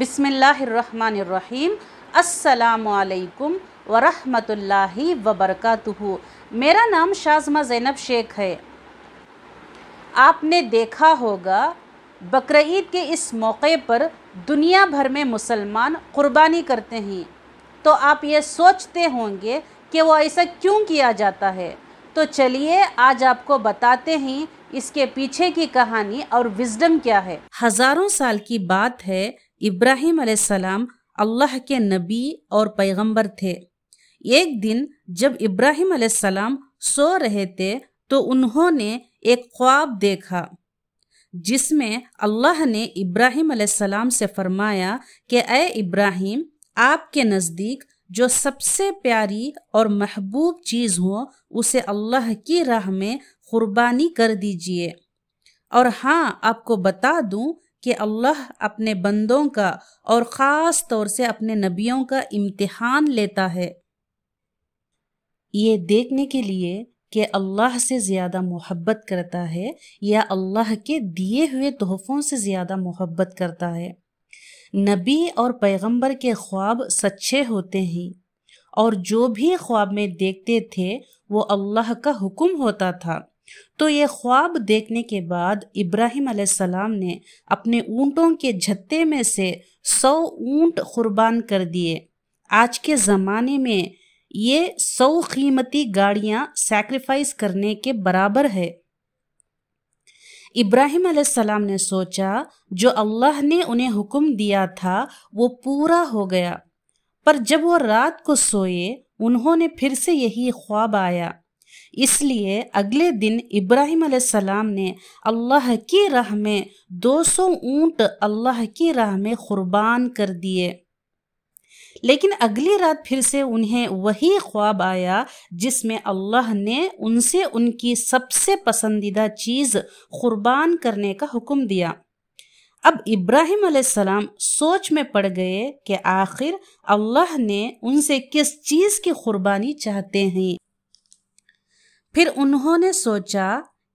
बिसमीम् असलकम वरहमतुल्ला वबरकू मेरा नाम शाजमा ज़ैनब शेख है आपने देखा होगा बकर के इस मौके पर दुनिया भर में मुसलमान कुर्बानी करते हैं तो आप ये सोचते होंगे कि वो ऐसा क्यों किया जाता है तो चलिए आज आपको बताते हैं इसके पीछे की कहानी और विजडम क्या है हज़ारों साल की बात है इब्राहिम अलैहिस्सलाम अल्लाह के नबी और पैगंबर थे एक दिन जब इब्राहिम अलैहिस्सलाम सो रहे थे तो उन्होंने एक ख्वाब देखा जिसमें अल्लाह ने इब्राहिम अलैहिस्सलाम से फरमाया कि अय इब्राहिम आपके नज़दीक जो सबसे प्यारी और महबूब चीज़ हो उसे अल्लाह की राह में कुर्बानी कर दीजिए और हाँ आपको बता दूं कि अल्लाह अपने बंदों का और ख़ास तौर से अपने नबियों का इम्तिहान लेता है ये देखने के लिए कि अल्लाह से ज़्यादा मोहब्बत करता है या अल्लाह के दिए हुए तोहफ़ों से ज़्यादा मोहब्बत करता है नबी और पैगंबर के ख्वाब सच्चे होते हैं और जो भी ख्वाब में देखते थे वो अल्लाह का हुक्म होता था तो ये ख्वाब देखने के बाद इब्राहिम सलाम ने अपने ऊंटों के झत्ते में से सौ ऊंट कुर्बान कर दिए आज के ज़माने में ये सौ कीमती गाड़ियाँ सेक्रीफाइस करने के बराबर है इब्राहिम सलाम ने सोचा जो अल्लाह ने उन्हें हुक्म दिया था वो पूरा हो गया पर जब वो रात को सोए उन्होंने फिर से यही ख्वाब आया इसलिए अगले दिन इब्राहिम सलाम ने अल्लाह की राह में 200 ऊंट अल्लाह की राह में कुर्बान कर दिए लेकिन अगली रात फिर से उन्हें वही ख्वाब आया जिसमें अल्लाह ने उनसे उनकी सबसे पसंदीदा चीज़ कुर्बान करने का हुक्म दिया अब इब्राहिम सलाम सोच में पड़ गए कि आखिर अल्लाह ने उनसे किस चीज़ की कुर्बानी चाहते हैं फिर उन्होंने सोचा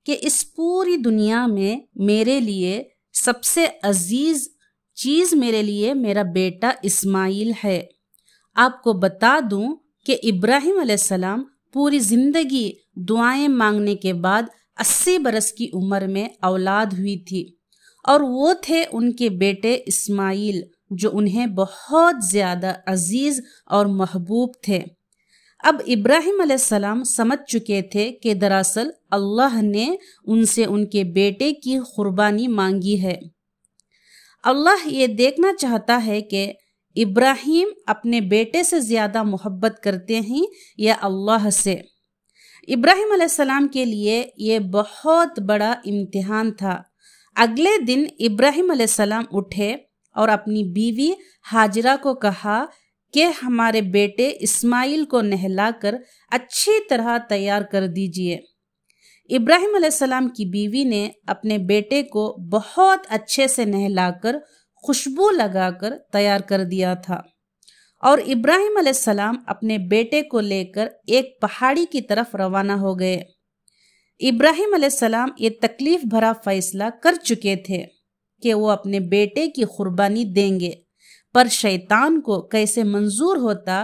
कि इस पूरी दुनिया में मेरे लिए सबसे अजीज चीज मेरे लिए मेरा बेटा इस्माइल है आपको बता दूं कि इब्राहिम सलाम पूरी ज़िंदगी दुआएं मांगने के बाद अस्सी बरस की उम्र में औलाद हुई थी और वो थे उनके बेटे इस्माइल जो उन्हें बहुत ज़्यादा अजीज़ और महबूब थे अब इब्राहिम सलाम समझ चुके थे कि दरअसल अल्लाह ने उनसे उनके बेटे की कुर्बानी मांगी है अल्लाह ये देखना चाहता है कि इब्राहिम अपने बेटे से ज़्यादा मोहब्बत करते हैं या अल्लाह से इब्राहिम सलाम के लिए ये बहुत बड़ा इम्तिहान था अगले दिन इब्राहिम सलाम उठे और अपनी बीवी हाजरा को कहा कि हमारे बेटे इस्माइल को नहलाकर अच्छी तरह तैयार कर दीजिए इब्राहिम सलाम की बीवी ने अपने बेटे को बहुत अच्छे से नहलाकर खुशबू लगाकर तैयार कर दिया था और इब्राहिम सलाम अपने बेटे को लेकर एक पहाड़ी की तरफ रवाना हो गए इब्राहिम सलाम ये तकलीफ भरा फैसला कर चुके थे कि वो अपने बेटे की कुर्बानी देंगे पर शैतान को कैसे मंजूर होता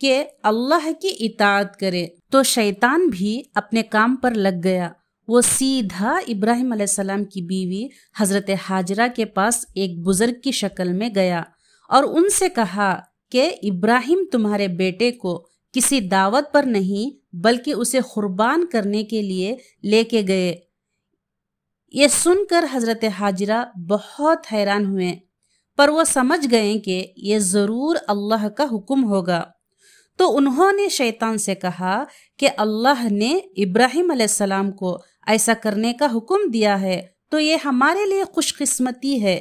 कि अल्लाह की इतात करे तो शैतान भी अपने काम पर लग गया वो सीधा इब्राहिम सलाम की बीवी हजरत हाजरा के पास एक बुजुर्ग की शक्ल में गया और उनसे कहा कि इब्राहिम तुम्हारे बेटे को किसी दावत पर नहीं बल्कि उसे कुर्बान करने के लिए लेके गए ये सुनकर हजरत हाजरा बहुत हैरान हुए पर वो समझ गए कि ये ज़रूर अल्लाह का हुक्म होगा तो उन्होंने शैतान से कहा कि अल्लाह ने इब्राहिम सलाम को ऐसा करने का हुक्म दिया है तो ये हमारे लिए खुशकिस्मती है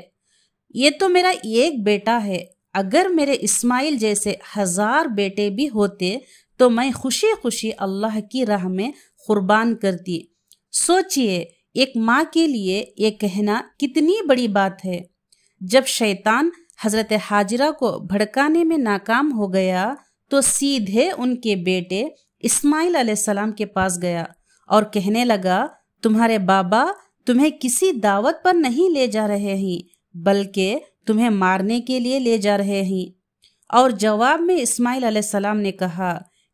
ये तो मेरा एक बेटा है अगर मेरे इस्माइल जैसे हजार बेटे भी होते तो मैं खुशी खुशी अल्लाह की राह में कुर्बान करती सोचिए एक माँ के लिए ये कहना कितनी बड़ी बात है जब शैतान हजरत हाजिरा को भड़काने में नाकाम हो गया तो सीधे उनके बेटे इस्माइल सलाम के पास गया और कहने लगा तुम्हारे बाबा तुम्हें किसी दावत पर नहीं ले जा रहे हैं बल्कि तुम्हें मारने के लिए ले जा रहे हैं और जवाब में इस्माइल सलाम ने कहा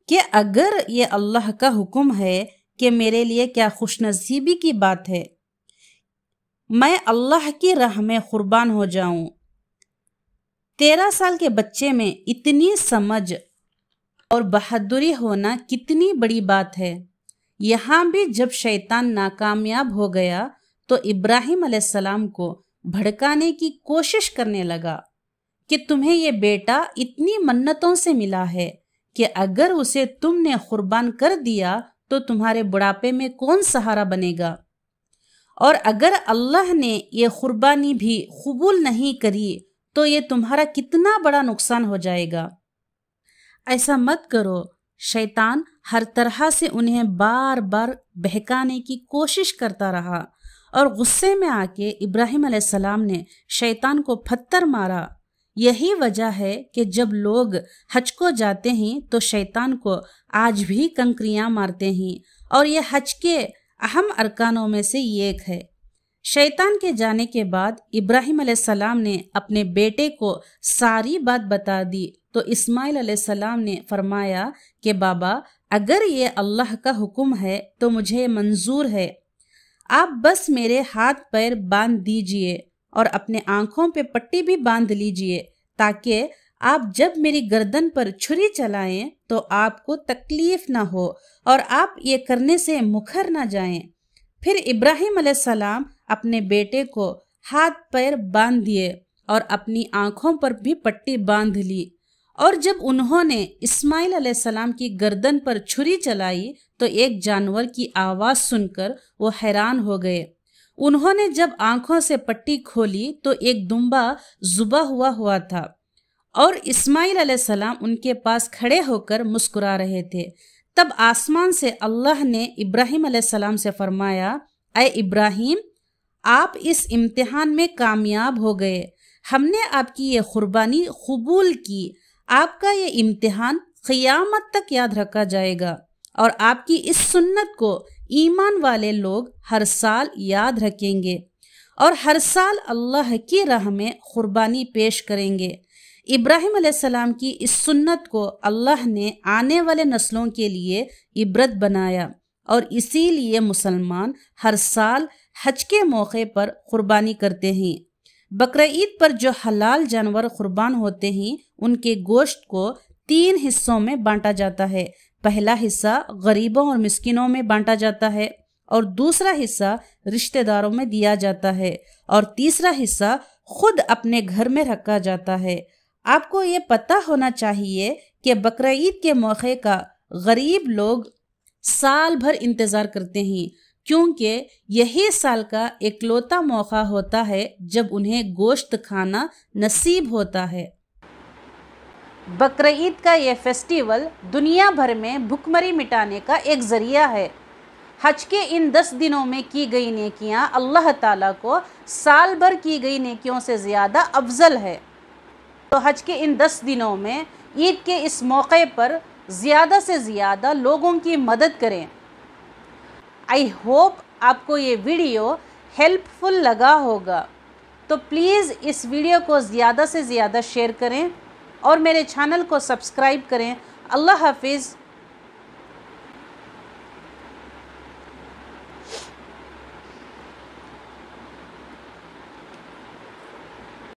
कि अगर ये अल्लाह का हुक्म है कि मेरे लिए क्या खुशनसीबी की बात है मैं अल्लाह की राह में कुर्बान हो जाऊं तेरह साल के बच्चे में इतनी समझ और बहादुरी होना कितनी बड़ी बात है यहाँ भी जब शैतान नाकामयाब हो गया तो इब्राहिम अलैहिस्सलाम को भड़काने की कोशिश करने लगा कि तुम्हें ये बेटा इतनी मन्नतों से मिला है कि अगर उसे तुमने कुर्बान कर दिया तो तुम्हारे बुढ़ापे में कौन सहारा बनेगा और अगर अल्लाह ने ये कुर्बानी भी कबूल नहीं करी तो ये तुम्हारा कितना बड़ा नुकसान हो जाएगा ऐसा मत करो शैतान हर तरह से उन्हें बार बार बहकाने की कोशिश करता रहा और गुस्से में आके इब्राहिम सलाम ने शैतान को पत्थर मारा यही वजह है कि जब लोग हज को जाते हैं तो शैतान को आज भी कंकरियां मारते हैं और ये हज के अहम अरकानों में से एक है शैतान के जाने के बाद इब्राहिम सलाम ने अपने बेटे को सारी बात बता दी तो इस्माइल सलाम ने फरमाया कि बाबा अगर ये अल्लाह का हुक्म है तो मुझे मंजूर है आप बस मेरे हाथ पैर बांध दीजिए और अपने आंखों पे पट्टी भी बांध लीजिए ताकि आप जब मेरी गर्दन पर छुरी चलाएं तो आपको तकलीफ ना हो और आप ये करने से मुखर ना जाएं। फिर इब्राहिम सलाम अपने बेटे को हाथ पैर बांध दिए और अपनी आंखों पर भी पट्टी बांध ली और जब उन्होंने इस्माइल सलाम की गर्दन पर छुरी चलाई तो एक जानवर की आवाज़ सुनकर वो हैरान हो गए उन्होंने जब आंखों से पट्टी खोली तो एक दुम्बा जुबा हुआ हुआ था और इस्माइल सलाम उनके पास खड़े होकर मुस्कुरा रहे थे तब आसमान से अल्लाह ने इब्राहिम सलाम से फरमाया अय इब्राहिम आप इस इम्तिहान में कामयाब हो गए हमने आपकी ये कुर्बानी कबूल की आपका ये इम्तिहान क़यामत तक याद रखा जाएगा और आपकी इस सुन्नत को ईमान वाले लोग हर साल याद रखेंगे और हर साल अल्लाह की राह में कुर्बानी पेश करेंगे इब्राहिम अलैहिस्सलाम की इस सुन्नत को अल्लाह ने आने वाले नस्लों के लिए इब्रत बनाया और इसीलिए मुसलमान हर साल हज के मौके पर कुर्बानी करते हैं बकर ईद पर जो हलाल जानवर कुर्बान होते हैं उनके गोश्त को तीन हिस्सों में बांटा जाता है पहला हिस्सा गरीबों और मिस्किनों में बांटा जाता है और दूसरा हिस्सा रिश्तेदारों में दिया जाता है और तीसरा हिस्सा खुद अपने घर में रखा जाता है आपको ये पता होना चाहिए कि बकर के मौके का गरीब लोग साल भर इंतज़ार करते हैं क्योंकि यही साल का इकलौता मौका होता है जब उन्हें गोश्त खाना नसीब होता है बकर का यह फेस्टिवल दुनिया भर में भुखमरी मिटाने का एक ज़रिया है हज के इन दस दिनों में की गई नेकियां अल्लाह ताला को साल भर की गई नेकियों से ज़्यादा अफजल है तो हज के इन दस दिनों में ईद के इस मौके पर ज़्यादा से ज़्यादा लोगों की मदद करें आई होप आपको ये वीडियो हेल्पफुल लगा होगा तो प्लीज़ इस वीडियो को ज़्यादा से ज़्यादा शेयर करें और मेरे चैनल को सब्सक्राइब करें अल्लाह हाफिज़